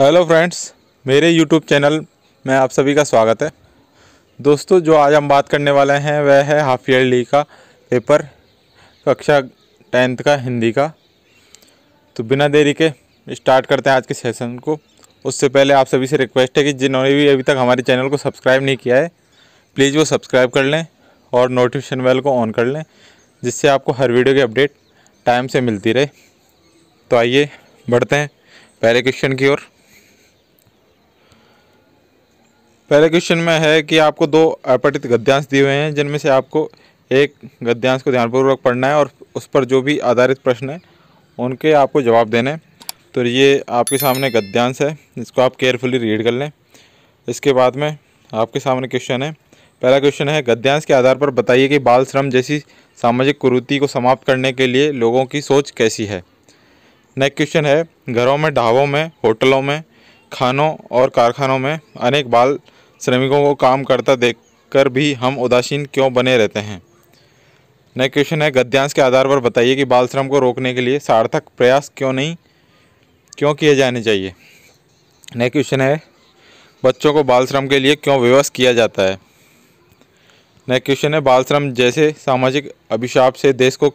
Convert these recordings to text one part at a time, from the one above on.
hello friends मेरे YouTube channel में आप सभी का स्वागत है दोस्तों जो आज हम बात करने वाले हैं वह है हाफ ईयरली का पेपर कक्षा टेंथ का हिंदी का तो बिना देरी के स्टार्ट करते हैं आज के सेशन को उससे पहले आप सभी से रिक्वेस्ट है कि जिन्होंने भी अभी तक हमारे चैनल को सब्सक्राइब नहीं किया है प्लीज़ वो सब्सक्राइब कर लें और नोटिफिकेशन बेल को ऑन कर लें जिससे आपको हर वीडियो की अपडेट टाइम से मिलती रहे तो आइए बढ़ते हैं पहले क्वेश्चन की ओर पहले क्वेश्चन में है कि आपको दो अपठित गद्यांश दिए हुए हैं जिनमें से आपको एक गद्यांश को ध्यानपूर्वक पढ़ना है और उस पर जो भी आधारित प्रश्न है उनके आपको जवाब देने तो ये आपके सामने गद्यांश है इसको आप केयरफुली रीड कर लें इसके बाद में आपके सामने क्वेश्चन है पहला क्वेश्चन है गद्यांश के आधार पर बताइए कि बाल श्रम जैसी सामाजिक कुरूति को समाप्त करने के लिए लोगों की सोच कैसी है नेक्स्ट क्वेश्चन है घरों में ढाबों में होटलों में खानों और कारखानों में अनेक बाल श्रमिकों को काम करता देखकर भी हम उदासीन क्यों बने रहते हैं नेक्स्ट क्वेश्चन है गद्यांश के आधार पर बताइए कि बाल श्रम को रोकने के लिए सार्थक प्रयास क्यों नहीं क्यों किए जाने चाहिए नेक्स्ट क्वेश्चन है बच्चों को बाल श्रम के लिए क्यों विवश किया जाता है नेक्स्ट क्वेश्चन है बाल श्रम जैसे सामाजिक अभिशाप से देश को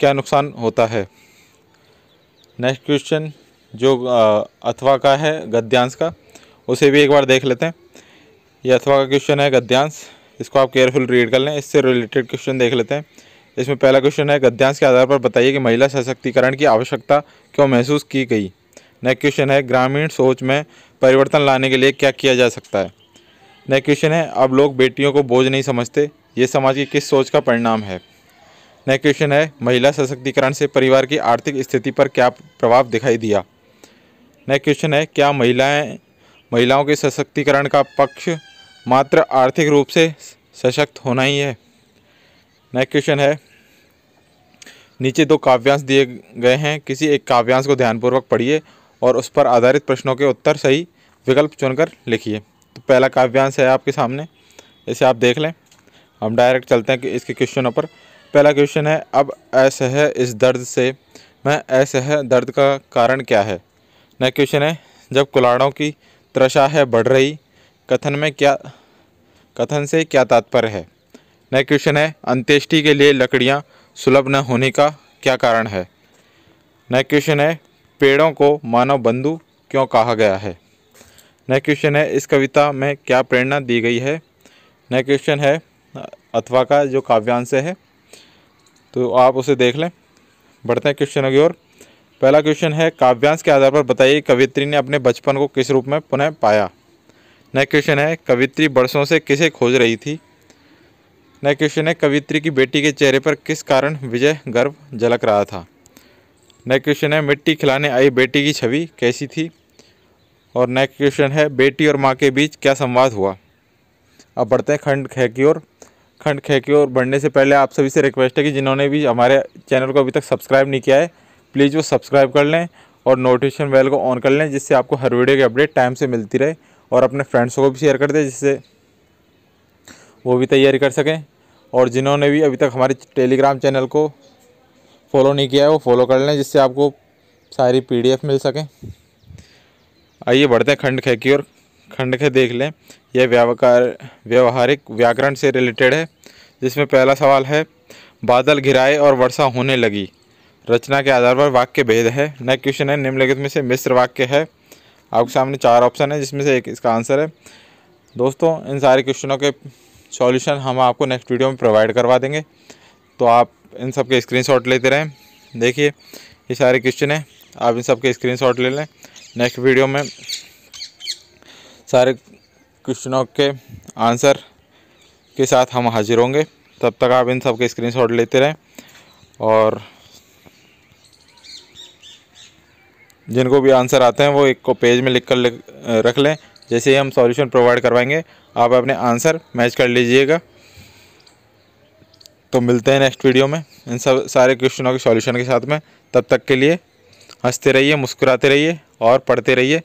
क्या नुकसान होता है नेक्स्ट क्वेश्चन जो अथवा का है गद्यांश का उसे भी एक बार देख लेते हैं ये अथवा का क्वेश्चन है गद्यांश इसको आप केयरफुल रीड कर लें इससे रिलेटेड क्वेश्चन देख लेते हैं इसमें पहला क्वेश्चन है गद्यांश के आधार पर बताइए कि महिला सशक्तिकरण की आवश्यकता क्यों महसूस की गई नेक्स्ट क्वेश्चन है ग्रामीण सोच में परिवर्तन लाने के लिए क्या किया जा सकता है नेक्स्ट क्वेश्चन है अब लोग बेटियों को बोझ नहीं समझते ये समाज की किस सोच का परिणाम है नेक्स्ट क्वेश्चन है महिला सशक्तिकरण से परिवार की आर्थिक स्थिति पर क्या प्रभाव दिखाई दिया नेक्स्ट क्वेश्चन है क्या महिलाएं महिलाओं के सशक्तिकरण का पक्ष मात्र आर्थिक रूप से सशक्त होना ही है नेक्स्ट क्वेश्चन है नीचे दो काव्यांश दिए गए हैं किसी एक काव्यांश को ध्यानपूर्वक पढ़िए और उस पर आधारित प्रश्नों के उत्तर सही विकल्प चुनकर लिखिए तो पहला काव्यांश है आपके सामने इसे आप देख लें हम डायरेक्ट चलते हैं कि इसके क्वेश्चनों पर पहला क्वेश्चन है अब ऐसा है इस दर्द से मैं असह है दर्द का कारण क्या है नेक्स्ट क्वेश्चन है जब कुलाड़ों की त्रशा है बढ़ रही कथन में क्या कथन से क्या तात्पर्य है नया क्वेश्चन है अंत्येष्टि के लिए लकड़ियाँ सुलभ न होने का क्या कारण है नया क्वेश्चन है पेड़ों को मानव बंधु क्यों कहा गया है नया क्वेश्चन है इस कविता में क्या प्रेरणा दी गई है नया क्वेश्चन है अथवा का जो काव्यांश है तो आप उसे देख लें बढ़ते हैं क्वेश्चन की ओर पहला क्वेश्चन है काव्यांश के आधार पर बताइए कवित्री ने अपने बचपन को किस रूप में पुनः पाया नेक्स्ट क्वेश्चन है कवित्री बरसों से किसे खोज रही थी नेक्स्ट क्वेश्चन है कवित्री की बेटी के चेहरे पर किस कारण विजय गर्व झलक रहा था नेक्स्ट क्वेश्चन है मिट्टी खिलाने आई बेटी की छवि कैसी थी और नेक्स्ट क्वेश्चन है बेटी और माँ के बीच क्या संवाद हुआ अब बढ़ते हैं खंड खे की ओर खंड खे की ओर बढ़ने से पहले आप सभी से रिक्वेस्ट है कि जिन्होंने भी हमारे चैनल को अभी तक सब्सक्राइब नहीं किया है प्लीज़ वो सब्सक्राइब कर लें और नोटिफिकेशन बेल को ऑन कर लें जिससे आपको हर वीडियो की अपडेट टाइम से मिलती रहे और अपने फ्रेंड्स को भी शेयर कर दें जिससे वो भी तैयारी कर सकें और जिन्होंने भी अभी तक हमारे टेलीग्राम चैनल को फॉलो नहीं किया है वो फॉलो कर लें जिससे आपको सारी पीडीएफ मिल सकें आइए बढ़ते हैं खंड खे की ओर खंड खे देख लें यह व्यावकार व्यवहारिक व्याकरण से रिलेटेड है जिसमें पहला सवाल है बादल घिराए और वर्षा होने लगी रचना के आधार पर वाक्य भेद है नए क्वेश्चन है निम्नलिखित में से मिश्र वाक्य है आपके सामने चार ऑप्शन है जिसमें से एक इसका आंसर है दोस्तों इन सारे क्वेश्चनों के सॉल्यूशन हम आपको नेक्स्ट वीडियो में प्रोवाइड करवा देंगे तो आप इन सब के स्क्रीन लेते रहें देखिए ये सारे क्वेश्चन हैं आप इन सब के स्क्रीन ले लें नेक्स्ट वीडियो में सारे क्वेश्चनों के आंसर के साथ हम हाजिर होंगे तब तक आप इन सब के स्क्रीन लेते रहें और जिनको भी आंसर आते हैं वो एक को पेज में लिख कर रख लें जैसे ही हम सॉल्यूशन प्रोवाइड करवाएंगे आप अपने आंसर मैच कर लीजिएगा तो मिलते हैं नेक्स्ट वीडियो में इन सब सारे क्वेश्चनों के सॉल्यूशन के साथ में तब तक के लिए हंसते रहिए मुस्कुराते रहिए और पढ़ते रहिए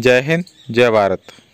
जय हिंद जय भारत